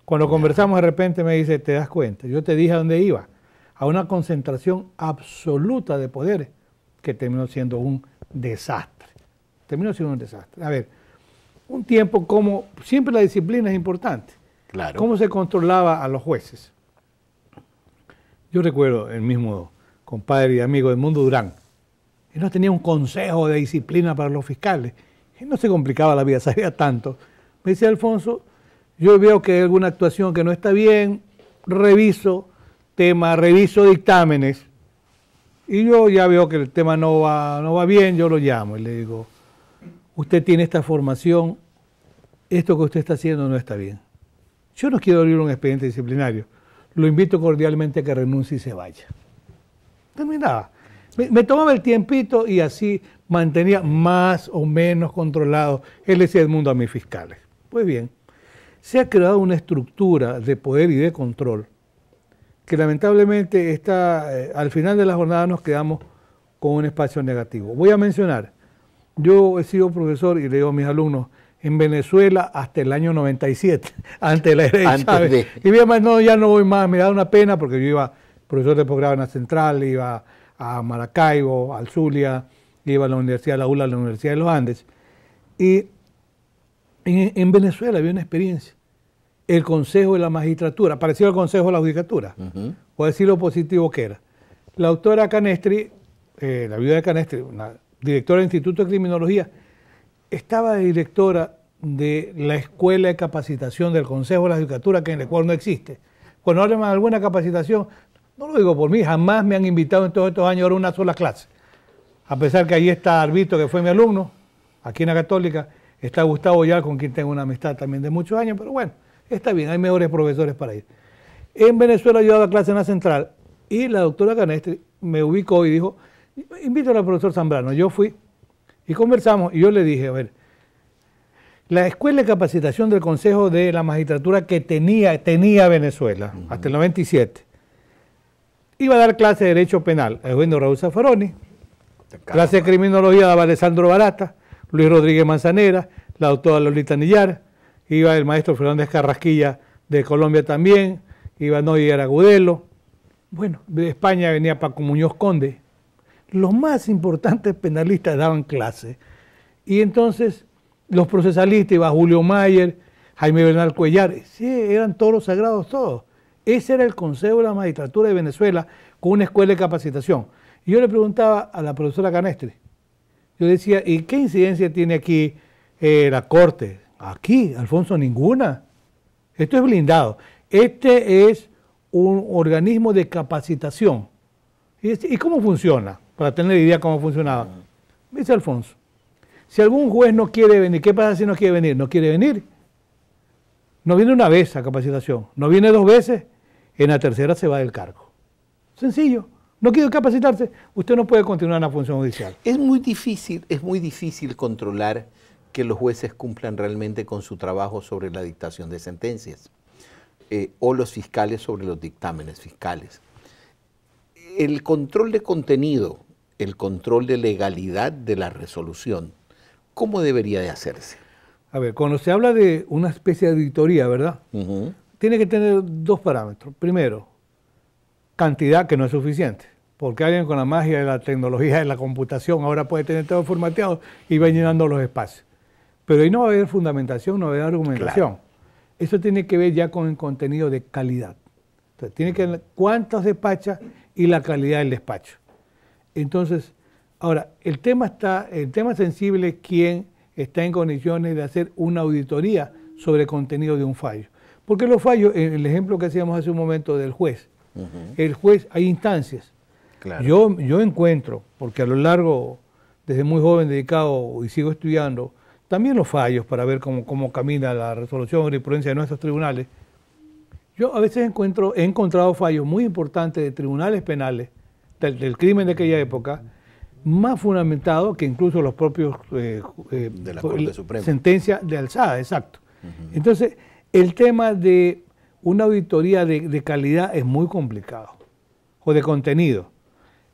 Cuando conversamos de repente me dice, ¿te das cuenta? Yo te dije a dónde iba, a una concentración absoluta de poderes que terminó siendo un desastre. Terminó siendo un desastre. A ver, un tiempo como siempre la disciplina es importante. Claro. ¿Cómo se controlaba a los jueces? Yo recuerdo el mismo compadre y amigo del Mundo Durán. Él no tenía un consejo de disciplina para los fiscales. Él no se complicaba la vida, sabía tanto. Me dice Alfonso, yo veo que hay alguna actuación que no está bien, reviso tema, reviso dictámenes. Y yo ya veo que el tema no va, no va bien, yo lo llamo y le digo, usted tiene esta formación, esto que usted está haciendo no está bien. Yo no quiero abrir un expediente disciplinario. Lo invito cordialmente a que renuncie y se vaya. Terminaba. Me, tomaba el tiempito y así mantenía más o menos controlado el ese del mundo a mis fiscales. Pues bien, se ha creado una estructura de poder y de control que lamentablemente está, eh, al final de la jornada nos quedamos con un espacio negativo. Voy a mencionar yo he sido profesor y le digo a mis alumnos, en Venezuela hasta el año 97, antes de la herencia. Y bien, no, ya no voy más, me da una pena porque yo iba profesor de posgrado en la Central, iba a Maracaibo, al Zulia, iba a la Universidad de la ULA, a la Universidad de los Andes. Y en, Venezuela había una experiencia. El Consejo de la Magistratura, parecido al Consejo de la Judicatura, a o decir lo positivo que era. La autora Canestri, eh, la viuda de Canestri, una directora del Instituto de Criminología, estaba directora de la Escuela de Capacitación del Consejo de la Judicatura, que en la cual no existe. Cuando hablan de alguna capacitación, no lo digo por mí, jamás me han invitado en todos estos años a una sola clase. A pesar que ahí está Arbito, que fue mi alumno, aquí en la Católica, está Gustavo ya con quien tengo una amistad también de muchos años, pero bueno, está bien, hay mejores profesores para ir. En Venezuela yo daba clase en la central y la doctora Canestri me ubicó y dijo, Invito al profesor Zambrano, yo fui y conversamos y yo le dije, a ver, la escuela de capacitación del Consejo de la Magistratura que tenía, tenía Venezuela hasta el 97, iba a dar clase de Derecho Penal a Eugenio Raúl Zaffaroni, clase de Criminología daba Alessandro Barata, Luis Rodríguez Manzanera, la doctora Lolita Nillar, iba el maestro Fernández Carrasquilla de Colombia también, iba Noy Aragudelo, bueno, de España venía Paco Muñoz Conde, los más importantes penalistas daban clase. Y entonces los procesalistas, iba Julio Mayer, Jaime Bernal Cuellar, sí, eran los sagrados todos. Ese era el Consejo de la Magistratura de Venezuela con una escuela de capacitación. yo le preguntaba a la profesora Canestre, yo decía, ¿y qué incidencia tiene aquí eh, la Corte? Aquí, Alfonso, ninguna. Esto es blindado. Este es un organismo de capacitación. ¿Y cómo funciona? para tener idea cómo funcionaba. dice Alfonso, si algún juez no quiere venir, ¿qué pasa si no quiere venir? No quiere venir. No viene una vez a capacitación, no viene dos veces, en la tercera se va del cargo. Sencillo. No quiere capacitarse, usted
no puede continuar en la función judicial. Es muy difícil, es muy difícil controlar que los jueces cumplan realmente con su trabajo sobre la dictación de sentencias eh, o los fiscales sobre los dictámenes fiscales el control de contenido, el control de legalidad de la resolución, ¿cómo debería de hacerse?
A ver, cuando se habla de una especie de auditoría, ¿verdad? Tiene que tener dos parámetros. Primero, cantidad que no es suficiente. Porque alguien con la magia de la tecnología de la computación ahora puede tener todo formateado y va llenando los espacios. Pero ahí no va a haber fundamentación, no va a haber argumentación. Eso tiene que ver ya con el contenido de calidad. Entonces, tiene que ver cuántos despachas y la calidad del despacho. Entonces, ahora, el tema está, el tema sensible es quién está en condiciones de hacer una auditoría sobre el contenido de un fallo. Porque los fallos, el ejemplo que hacíamos hace un momento del juez, el juez, hay instancias. Claro. Yo, yo encuentro, porque a lo largo, desde muy joven dedicado y sigo estudiando, también los fallos para ver cómo, cómo camina la resolución y jurisprudencia de nuestros tribunales, yo a veces encuentro, he encontrado fallos muy importantes de tribunales penales del, crimen de aquella época, más fundamentados que incluso los propios eh, eh, de la Corte Suprema. sentencia de alzada, exacto. Entonces, el tema de una auditoría de calidad es muy complicado, o de contenido.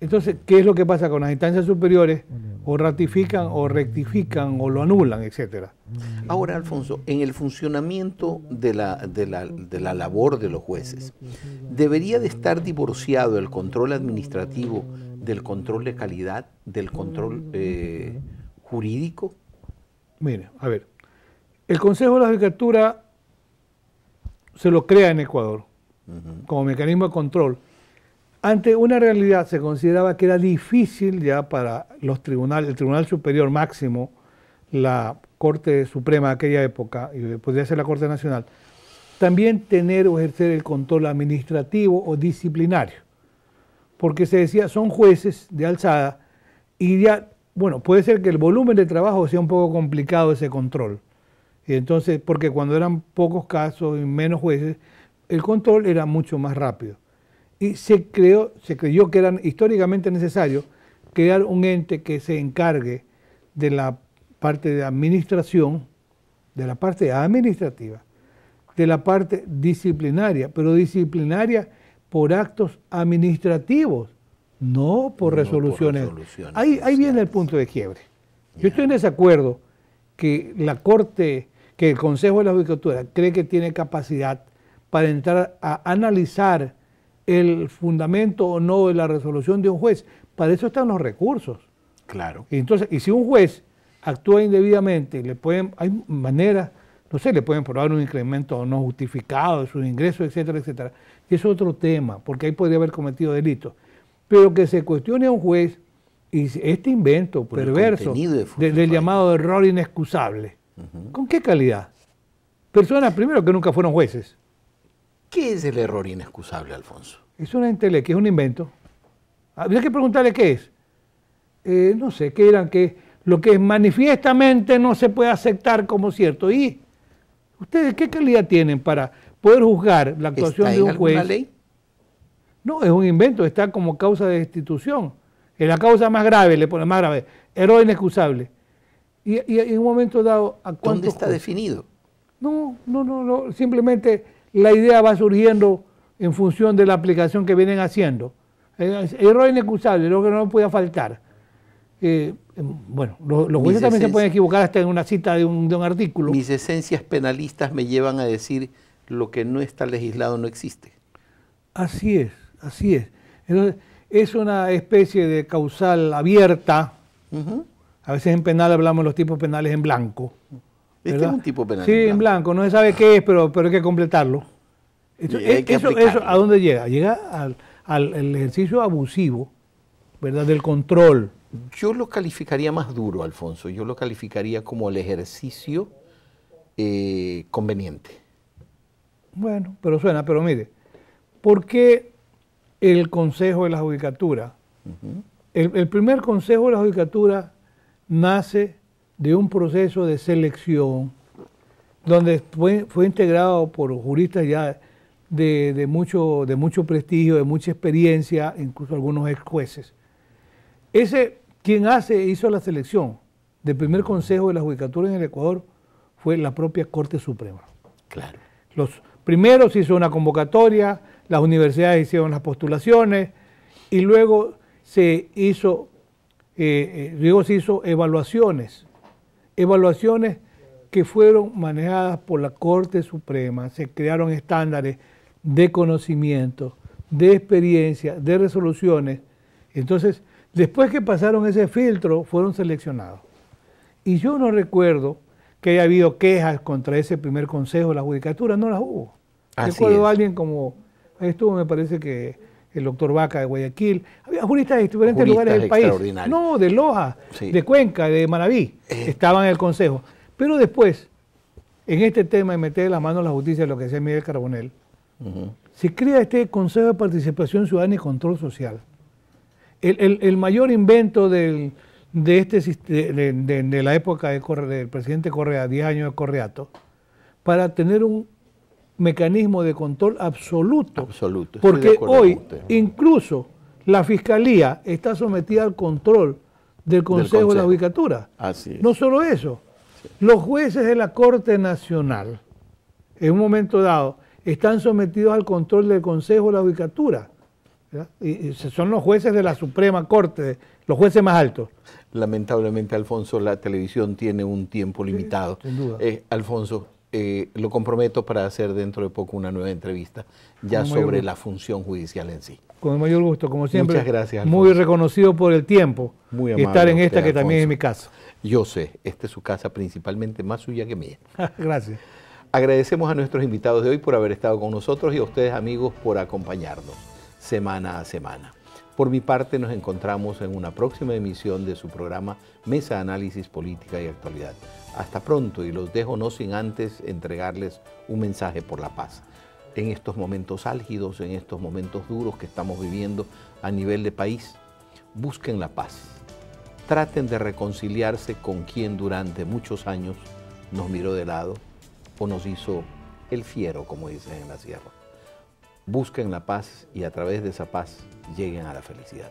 Entonces, ¿qué es lo que pasa con las instancias superiores? O ratifican o rectifican o lo anulan, etcétera.
Mm. Ahora, Alfonso, en el funcionamiento de la, labor de los jueces, ¿debería de estar divorciado el control administrativo del control de calidad, del control eh, jurídico? Mire, a
ver, el Consejo de la Judicatura se lo crea en Ecuador como mecanismo de control ante una realidad se consideraba que era difícil ya para los tribunales, el Tribunal Superior Máximo, la Corte Suprema de aquella época, y podría ser la Corte Nacional, también tener o ejercer el control administrativo o disciplinario. Porque se decía, son jueces de alzada y ya, bueno, puede ser que el volumen de trabajo sea un poco complicado ese control. Y entonces, porque cuando eran pocos casos y menos jueces, el control era mucho más rápido y se, creó, se creyó que era históricamente necesario crear un ente que se encargue de la parte de administración, de la parte administrativa, de la parte disciplinaria, pero disciplinaria por actos administrativos, no por, resoluciones. ahí, ahí viene el punto de quiebre. Yo estoy en desacuerdo que la Corte, que el Consejo de la Judicatura cree que tiene capacidad para entrar a analizar el fundamento o no de la resolución de un juez. Para eso están los recursos. Claro. Y entonces, y si un juez actúa indebidamente, le pueden, hay maneras, no sé, le pueden probar un incremento no justificado de sus ingresos, etcétera, etcétera. Y es otro tema, porque ahí podría haber cometido delito Pero que se cuestione a un juez y este invento perverso del llamado error inexcusable, ¿con qué calidad? Personas primero que nunca fueron jueces.
¿Qué es el error inexcusable, Alfonso?
Es una entele que es un invento. Habría que preguntarle qué es. Eh, no sé, ¿qué eran? que Lo que manifiestamente no se puede aceptar como cierto. ¿Y ustedes qué calidad tienen para poder juzgar la actuación de un juez? ley? No, es un invento, está como causa de destitución. Es la causa más grave, le pone más grave, error inexcusable. Y, en un momento dado, ¿a ¿Dónde está definido? No, no, no, no, simplemente la idea va surgiendo en función de la aplicación que vienen haciendo. Eh, error inexcusable, lo que no puede faltar. Eh, em, bueno, los, jueces también se pueden
equivocar hasta en una cita de un, artículo. Mis esencias penalistas me llevan a decir lo que no está legislado no existe.
Así es, así es. es una especie de causal abierta. A veces en penal hablamos de los tipos penales en blanco.
Este es un tipo penal. Sí, en
blanco. no se sabe qué es, pero, pero hay que completarlo. eso, eh, ¿A dónde llega? Llega al, ejercicio abusivo, ¿verdad? Del
control. Yo lo calificaría más duro, Alfonso. Yo lo calificaría como el ejercicio eh, conveniente.
Bueno, pero suena, pero mire, ¿por qué el Consejo de la Judicatura? el, el primer Consejo de la Judicatura nace de un proceso de selección donde fue, fue integrado por juristas ya de, mucho, de mucho prestigio, de mucha experiencia, incluso algunos ex jueces. Ese, quien hace, hizo la selección del primer consejo de la judicatura en el Ecuador fue la propia Corte Suprema. Claro. Los primeros hizo una convocatoria, las universidades hicieron las postulaciones y luego se hizo, eh, eh, luego se hizo evaluaciones evaluaciones que fueron manejadas por la Corte Suprema, se crearon estándares de conocimiento, de experiencia, de resoluciones. Entonces, después que pasaron ese filtro, fueron seleccionados. Y yo no recuerdo que haya habido quejas contra ese primer consejo de la judicatura, no las hubo. recuerdo a alguien como, estuvo me parece que el doctor Vaca de Guayaquil, había juristas de diferentes lugares del país. No, de Loja, de Cuenca, de Manabí, eh. estaban en el Consejo. Pero después, en este tema de meter la mano a la justicia, lo que decía Miguel Carbonel, se crea este Consejo de Participación Ciudadana y Control Social. El, mayor invento de, este, de, de la época del presidente Correa, 10 años de Correato, para tener un mecanismo de control absoluto.
Porque hoy
incluso la Fiscalía está sometida al control del Consejo, de la Judicatura. Así No solo eso, los jueces de la Corte Nacional, en un momento dado, están sometidos al control del Consejo de la Judicatura. Y son los jueces de la Suprema Corte, los jueces más altos.
Lamentablemente, Alfonso, la televisión tiene un tiempo limitado. sin duda. Eh, Alfonso, eh, lo comprometo para hacer dentro de poco una nueva entrevista ya sobre la función judicial en sí.
Con el mayor gusto, como siempre. Muchas gracias. Muy reconocido por el tiempo muy estar en esta que también es mi casa.
Yo sé, esta es su casa principalmente, más suya que mía.
gracias.
Agradecemos a nuestros invitados de hoy por haber estado con nosotros y a ustedes amigos por acompañarnos semana a semana. Por mi parte, nos encontramos en una próxima emisión de su programa Mesa Análisis Política y Actualidad. Hasta pronto y los dejo no sin antes entregarles un mensaje por la paz. En estos momentos álgidos, en estos momentos duros que estamos viviendo a nivel de país, busquen la paz. Traten de reconciliarse con quien durante muchos años nos miró de lado o nos hizo el fiero, como dicen en la sierra. Busquen la paz y a través de esa paz lleguen a la felicidad.